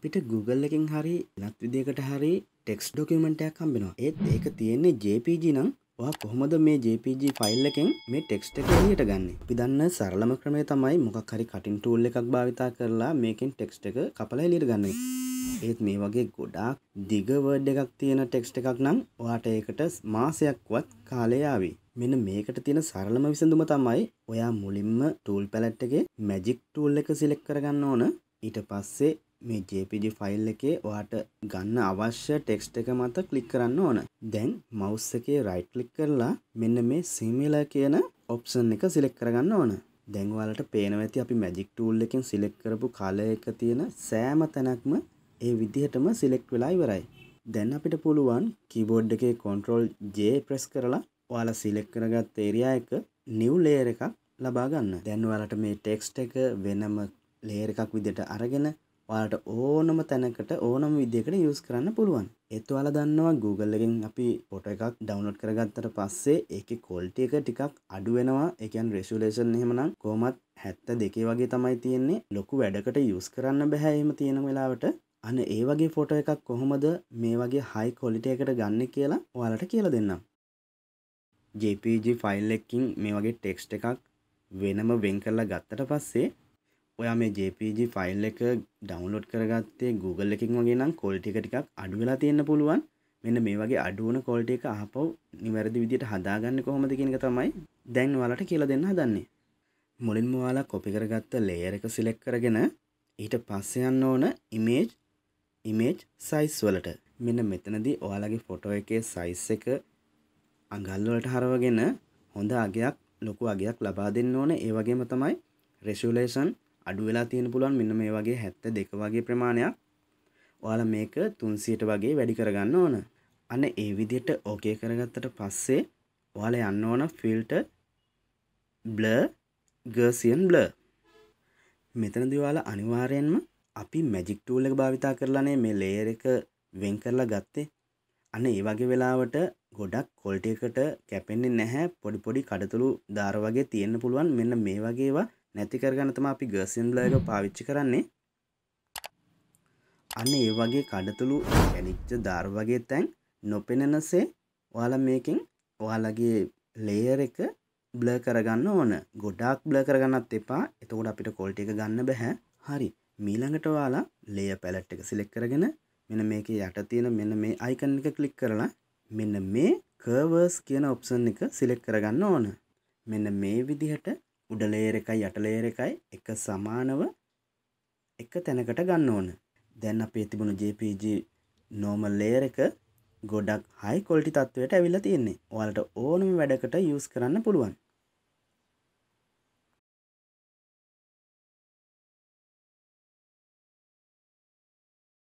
අපිට Google එකින් හරි වෙනත් විදිහකට හරි ටෙක්ස් ඩොකියුමන්ට් එකක් හම්බෙනවා. ඒත් ඒක තියෙන්නේ JPG නම් ඔයා කොහොමද මේ JPG ෆයිල් එකෙන් මේ ටෙක්ස්ට් එක එළියට ගන්නෙ? අපි දන්න සරලම ක්‍රමය තමයි මොකක් හරි කටින් ටූල් එකක් භාවිතා කරලා මේකෙන් ටෙක්ස්ට් එක කපලා එළියට ගන්න එක. ඒත් මේ වගේ ගොඩාක් දිග වර්ඩ් එකක් තියෙන ටෙක්ස්ට් එකක් නම් ඔයාට ඒකට මාසයක්වත් කාලය ආවේ. මෙන්න මේකට තියෙන සරලම විසඳුම තමයි ඔයා මුලින්ම ටූල් පැලට් එකේ මැජික් ටූල් එක සිලෙක්ට් කරගන්න ඕන ඊට පස්සේ මේ JPG ෆයිල් එකේ ඔයාට ගන්න අවශ්‍ය ටෙක්ස්ට් එක මත ක්ලික් කරන්න ඕන. දැන් මවුස් එකේ රයිට් ක්ලික් කරලා මෙන්න මේ similar කියන ඔප්ෂන් එක සිලෙක්ට් කරගන්න ඕන. දැන් ඔයාලට පේනවා ඇති අපි මැජික් ටූල් එකෙන් සිලෙක්ට් කරපු කලර් එක තියෙන සෑම තැනක්ම ඒ විදිහටම සිලෙක්ට් වෙලා ඉවරයි. දැන් අපිට පුළුවන් කීබෝඩ් එකේ control J press කරලා ඔයාලා සිලෙක්ට් කරගත් ඒරියා එක new layer එකක් ලබා ගන්න. දැන් ඔයාලට මේ ටෙක්ස්ට් එක වෙනම ලේයර් එකක් විදිහට අරගෙන ඔයාලට ඕනම තැනකට ඕනම විදිහකට යූස් කරන්න පුළුවන්. ඒත් ඔයාලා දන්නවා Google එකෙන් අපි ෆොටෝ එකක් ඩවුන්ලෝඩ් කරගත්තට පස්සේ ඒකේ ක්වොලිටි එක ටිකක් අඩු වෙනවා. ඒ කියන්නේ රෙසලූෂන් එහෙමනම් කොහොමත් 72 වගේ තමයි තියෙන්නේ. ලොකු වැඩකට යූස් කරන්න බෑ එහෙම තියෙන වෙලාවට. අන්න ඒ වගේ ෆොටෝ එකක් කොහොමද මේ වගේ හයි ක්වොලිටි එකකට ගන්න කියලා ඔයාලට කියලා දෙන්නම්. JPG ෆයිල් එකකින් මේ වගේ ටෙක්ස්ට් එකක් වෙනම වෙන් කරලා ගත්තට පස්සේ ඔයා මේ JPG ෆයිල් එක ඩවුන්ලෝඩ් කරගත්තේ Google එකකින් වගේ නම් quality එක ටිකක් අඩු වෙලා තියෙන්න පුළුවන්. මෙන්න මේ වගේ අඩු වුණ quality එක ආපහු නිවැරදි විදිහට හදාගන්නේ කොහොමද කියන එක තමයි දැන් ඔයාලට කියලා දෙන්න හදන්නේ. මුලින්ම ඔයාලා copy කරගත්ත layer එක select කරගෙන ඊට පස්සේ යන්න ඕන image image size වලට. මෙන්න මෙතනදී ඔයාලගේ ෆොටෝ එකේ size එක අඟල් වලට හරවගෙන හොඳ අගයක් ලොකු අගයක් ලබා දෙන්න ඕන. ඒ වගේම තමයි resolution අඩු වෙලා තියෙන පුළුවන් මෙන්න මේ වගේ 72 වගේ ප්‍රමාණයක්. ඔයාලා මේක 300ට වගේ වැඩි කරගන්න ඕන. අන්න ඒ විදිහට ඕකේ කරගත්තට පස්සේ ඔයාලා යන්න ඕන filter blur Gaussian blur. මෙතනදී ඔයාලා අනිවාර්යයෙන්ම අපි magic tool එක භාවිතා කරලානේ මේ layer එක වෙන් කරලා ගත්තේ. අන්න ඒ වගේ වෙලාවට ගොඩක් කොල්ටයකට කැපෙන්නේ නැහැ පොඩි පොඩි කඩතුළු දාර වගේ තියෙන්න පුළුවන් මෙන්න මේ වගේවා නැති කරගන්න තම අපි ගර්සින් බ්ලයක පාවිච්චි කරන්නේ අන්න ඒ වගේ කඩතුළු ඇලිච්ච ධර් වගේ තැන් නොපෙනෙනසේ ඔයාල මේකින් ඔයාලගේ ලේයර එක බ්ල කරගන්න ඕන ගොඩාක් බ්ල කරගන්නත් එපා එතකොට අපිට කොල්ට එක ගන්න බැහැ හරි මීළඟට ඔයාලා ලේය පැලට් එක සිලෙක් කරගෙන මෙන මේක යට තියෙන මෙන්න මේ අයිකන් එක කලික් කරලා මෙන්න මේ කර්වර්ස් කියන ඔප්සන් එක සිලෙක් කරගන්න ඕන මෙන්න මේ විදිහට උඩ ලේයර් එකයි යට ලේයර් එකයි එක සමානව එක තැනකට ගන්න ඕන. දැන් අපේ තිබුණු JPG normal layer එක ගොඩක් high quality තත්ත්වයට ඇවිල්ලා තියෙන්නේ. ඔයාලට ඕනම වැඩකට use කරන්න පුළුවන්.